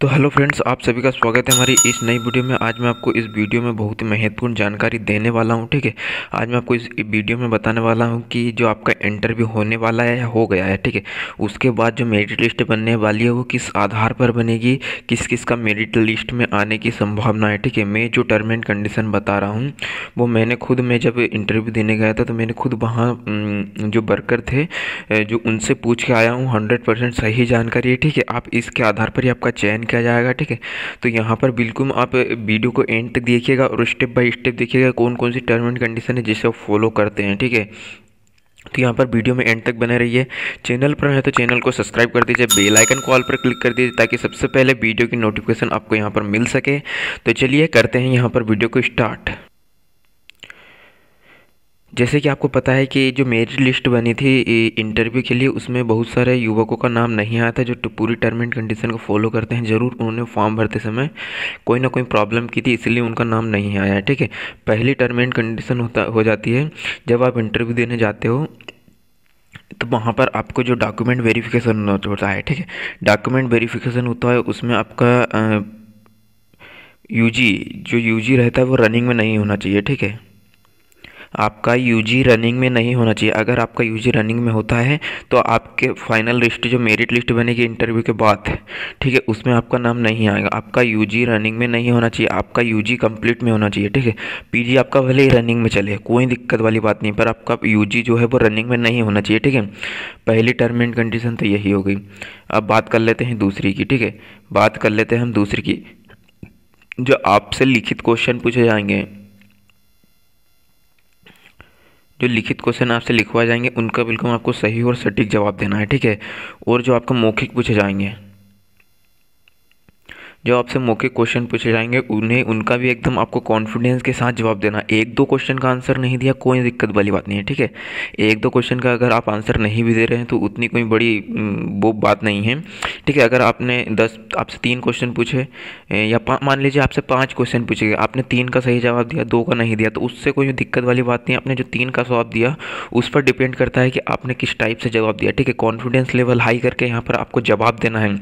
तो hello friends आप सभी का स्वागत है हमारी इस नई वीडियो में आज मैं आपको इस वीडियो में बहुत ही महत्वपूर्ण जानकारी देने वाला हूं ठीक है आज मैं आपको इस वीडियो में बताने वाला हूं कि जो आपका इंटरव्यू होने वाला है या हो गया है ठीक है उसके बाद जो मेरिट लिस्ट बनने वाली है वो किस आधार पर बनेगी किस किस का मेरिट लिस्ट में आने की संभावना है ठीक है मैं जो टर्म एंड कंडीशन बता रहा हूँ वो मैंने खुद मैं जब इंटरव्यू देने गया था तो मैंने खुद वहाँ जो वर्कर थे जो उनसे पूछ के आया हूँ हंड्रेड सही जानकारी है ठीक है आप इसके आधार पर ही आपका चयन किया जाएगा ठीक है तो यहाँ पर बिल्कुल आप वीडियो को एंड तक देखिएगा और स्टेप बाई स्टेप देखिएगा कौन कौन सी टर्म एंड कंडीशन है जिसे आप फॉलो करते हैं ठीक है तो यहाँ पर वीडियो में एंड तक बने रहिए चैनल पर है तो चैनल को सब्सक्राइब कर दीजिए बेल आइकन कॉल पर क्लिक कर दीजिए ताकि सबसे पहले वीडियो की नोटिफिकेशन आपको यहाँ पर मिल सके तो चलिए करते हैं यहाँ पर वीडियो को स्टार्ट जैसे कि आपको पता है कि जो मेरिट लिस्ट बनी थी इंटरव्यू के लिए उसमें बहुत सारे युवकों का नाम नहीं आया था जो पूरी टर्म एंड कंडीशन को फॉलो करते हैं ज़रूर उन्होंने फॉर्म भरते समय कोई ना कोई प्रॉब्लम की थी इसलिए उनका नाम नहीं आया ठीक है पहली टर्म एंड कंडीशन होता हो जाती है जब आप इंटरव्यू देने जाते हो तो वहाँ पर आपको जो डॉक्यूमेंट वेरीफिकेशन होता है ठीक है डॉक्यूमेंट वेरीफिकेशन होता है उसमें आपका यूजी जो यूजी रहता है वो रनिंग में नहीं होना चाहिए ठीक है आपका यूजी रनिंग में नहीं होना चाहिए अगर आपका यूजी रनिंग में होता है तो आपके फाइनल लिस्ट जो मेरिट लिस्ट बनेगी इंटरव्यू के बाद ठीक है उसमें आपका नाम नहीं आएगा आपका यूजी रनिंग में नहीं होना चाहिए आपका यूजी कंप्लीट में होना चाहिए ठीक है पीजी आपका भले ही रनिंग में चले कोई दिक्कत वाली बात नहीं पर आपका यू जो है वो रनिंग में नहीं होना चाहिए ठीक है पहली टर्म एंड कंडीशन तो यही हो गई अब बात कर लेते हैं दूसरी की ठीक है बात कर लेते हैं हम दूसरी की जो आपसे लिखित क्वेश्चन पूछे जाएंगे जो लिखित क्वेश्चन आपसे लिखवाए जाएंगे उनका बिल्कुल आपको सही और सटीक जवाब देना है ठीक है और जो आपको मौखिक पूछे जाएंगे जो आपसे मौके क्वेश्चन पूछे जाएंगे उन्हें उनका भी एकदम आपको कॉन्फिडेंस के साथ जवाब देना एक दो क्वेश्चन का आंसर नहीं दिया कोई दिक्कत वाली बात नहीं है ठीक है एक दो क्वेश्चन का अगर आप आंसर नहीं भी दे रहे हैं तो उतनी कोई बड़ी वो बात नहीं है ठीक है अगर आपने दस आपसे तीन क्वेश्चन पूछे या मान लीजिए आपसे पाँच क्वेश्चन पूछे गए आपने तीन का सही जवाब दिया दो का नहीं दिया तो उससे कोई दिक्कत वाली बात नहीं आपने जो तीन का जवाब दिया उस पर डिपेंड करता है कि आपने किस टाइप से जवाब दिया ठीक है कॉन्फिडेंस लेवल हाई करके यहाँ पर आपको जवाब देना है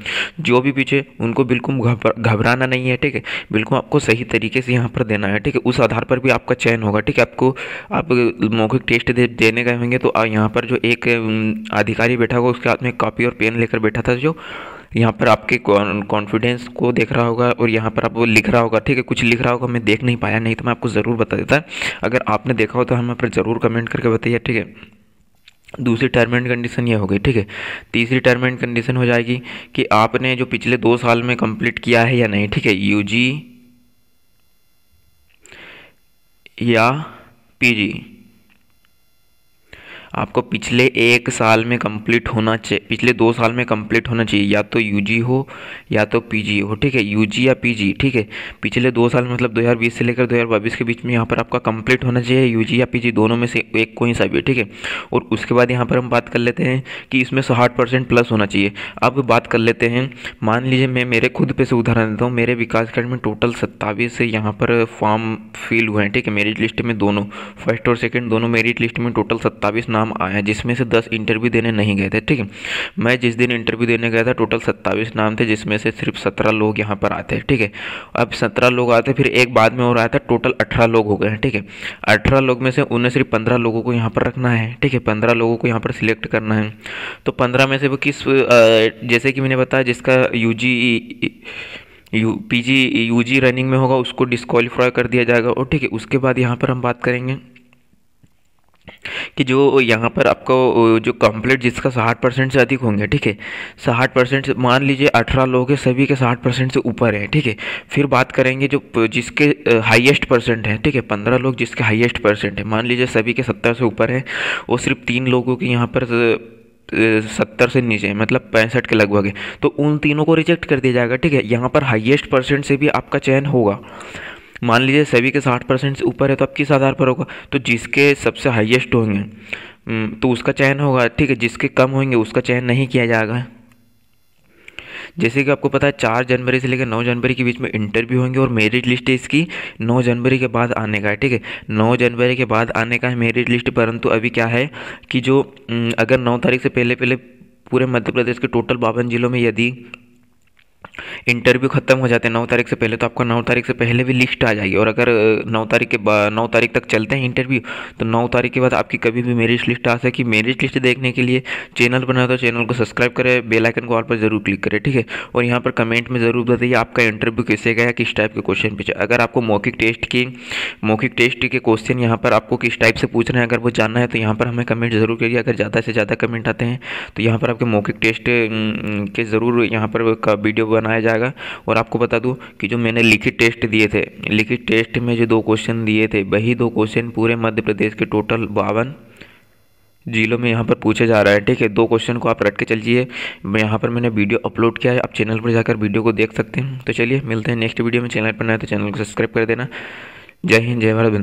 जो भी पीछे उनको बिल्कुल घबराना नहीं है ठीक है बिल्कुल आपको सही तरीके से यहाँ पर देना है ठीक है उस आधार पर भी आपका चयन होगा ठीक है आपको आप मौखिक टेस्ट दे, देने गए होंगे तो यहाँ पर जो एक अधिकारी बैठा होगा उसके हाथ में कॉपी और पेन लेकर बैठा था जो यहाँ पर आपके कॉन्फिडेंस को देख रहा होगा और यहाँ पर आप वो लिख रहा होगा ठीक है कुछ लिख रहा होगा मैं देख नहीं पाया नहीं तो मैं आपको ज़रूर बता देता अगर आपने देखा हो तो हमें पर ज़रूर कमेंट करके बताइए ठीक है दूसरी टर्म एंड कंडीशन ये हो गई ठीक है तीसरी टर्म एंड कंडीशन हो जाएगी कि आपने जो पिछले दो साल में कंप्लीट किया है या नहीं ठीक है यूजी या पीजी आपको पिछले एक साल में कंप्लीट होना चाहिए पिछले दो साल में कंप्लीट होना चाहिए या तो यूजी हो या तो पीजी हो ठीक है यूजी या पीजी ठीक है पिछले दो साल मतलब 2020 से लेकर 2022 के बीच में यहाँ पर आपका कंप्लीट होना चाहिए यूजी या पीजी दोनों में से एक को ही सभी ठीक है और उसके बाद यहाँ पर हम बात कर लेते हैं कि इसमें साठ परसेंट प्लस होना चाहिए अब बात कर लेते हैं मान लीजिए मैं मेरे खुद पे से उदाहरण देता हूँ मेरे विकास कार्ड में टोटल सत्ताईस यहाँ पर फॉर्म फिल हुए हैं ठीक है मेरिट लिस्ट में दोनों फर्स्ट और सेकेंड दोनों मेरिट लिस्ट में टोटल सत्ताईस नाम एग्ज़ाम आए हैं जिसमें से दस इंटरव्यू देने नहीं गए थे ठीक है मैं जिस दिन इंटरव्यू देने गया था टोटल सत्ताईस नाम थे जिसमें से सिर्फ सत्रह लोग यहाँ पर आते हैं ठीक है अब सत्रह लोग आते फिर एक बाद में और आया था टोटल अठारह लोग हो गए हैं ठीक है अठारह लोग में से उन्हें सिर्फ पंद्रह लोगों को यहाँ पर रखना है ठीक है पंद्रह लोगों को यहाँ पर सिलेक्ट करना है तो पंद्रह में से वो किस जैसे कि मैंने बताया जिसका U U U G running में होगा उसको डिस्कवालीफाई कर दिया जाएगा और ठीक है उसके बाद यहाँ पर हम बात करेंगे कि जो यहाँ पर आपको जो कंप्लीट जिसका साठ परसेंट से अधिक होंगे ठीक है साठ परसेंट मान लीजिए अठारह लोग हैं सभी के साठ परसेंट से ऊपर हैं ठीक है फिर बात करेंगे जो जिसके हाईएस्ट परसेंट हैं ठीक है पंद्रह लोग जिसके हाईएस्ट परसेंट हैं मान लीजिए सभी के सत्तर से ऊपर हैं वो सिर्फ तीन लोगों के यहाँ पर सत्तर से नीचे मतलब पैंसठ के लगभग है तो उन तीनों को रिजेक्ट कर दिया जाएगा ठीक है यहाँ पर हाइएस्ट परसेंट से भी आपका चयन होगा मान लीजिए सभी के साठ परसेंट से ऊपर है तो आप किस आधार पर होगा तो जिसके सबसे हाईएस्ट होंगे हम्म, तो उसका चयन होगा ठीक है जिसके कम होंगे उसका चयन नहीं किया जाएगा जैसे कि आपको पता है चार जनवरी से लेकर नौ जनवरी के बीच में इंटरव्यू होंगे और मेरिट लिस्ट इसकी नौ जनवरी के बाद आने का है ठीक है नौ जनवरी के बाद आने का है मेरिट लिस्ट परंतु अभी क्या है कि जो हम्म, अगर नौ तारीख से पहले पहले पूरे मध्य प्रदेश के टोटल बावन जिलों में यदि इंटरव्यू ख़त्म हो जाते हैं नौ तारीख से पहले तो आपका नौ तारीख से पहले भी लिस्ट आ जाएगी और अगर नौ तारीख के बाद नौ तारीख तक चलते हैं इंटरव्यू तो नौ तारीख के बाद आपकी कभी भी मेरिट लिस्ट आ सकी मेरिट लिस्ट देखने के लिए चैनल बना तो चैनल को सब्सक्राइब करें बेल आइकन को ऑल पर ज़रूर क्लिक करें ठीक है और यहाँ पर कमेंट में ज़रूर बताइए आपका इंटरव्यू कैसे गया किस टाइप के क्वेश्चन पूछे अगर आपको मौखिक टेस्ट की मौखिक टेस्ट के क्वेश्चन यहाँ पर आपको किस टाइप से पूछ रहे हैं अगर वो जानना है तो यहाँ पर हमें कमेंट ज़रूर करिए अगर ज़्यादा से ज़्यादा कमेंट आते हैं तो यहाँ पर आपके मौखिक टेस्ट के ज़रूर यहाँ पर वीडियो बनाया जाएगा और आपको बता दूँ कि जो मैंने लिखित टेस्ट दिए थे लिखित टेस्ट में जो दो क्वेश्चन दिए थे वही दो क्वेश्चन पूरे मध्य प्रदेश के टोटल बावन जिलों में यहाँ पर पूछे जा रहा है ठीक है दो क्वेश्चन को आप रट के चलिए यहाँ पर मैंने वीडियो अपलोड किया है आप चैनल पर जाकर वीडियो को देख सकते हैं तो चलिए मिलते हैं नेक्स्ट वीडियो में चैनल पर नए तो चैनल को सब्सक्राइब कर देना जय हिंद जय भारत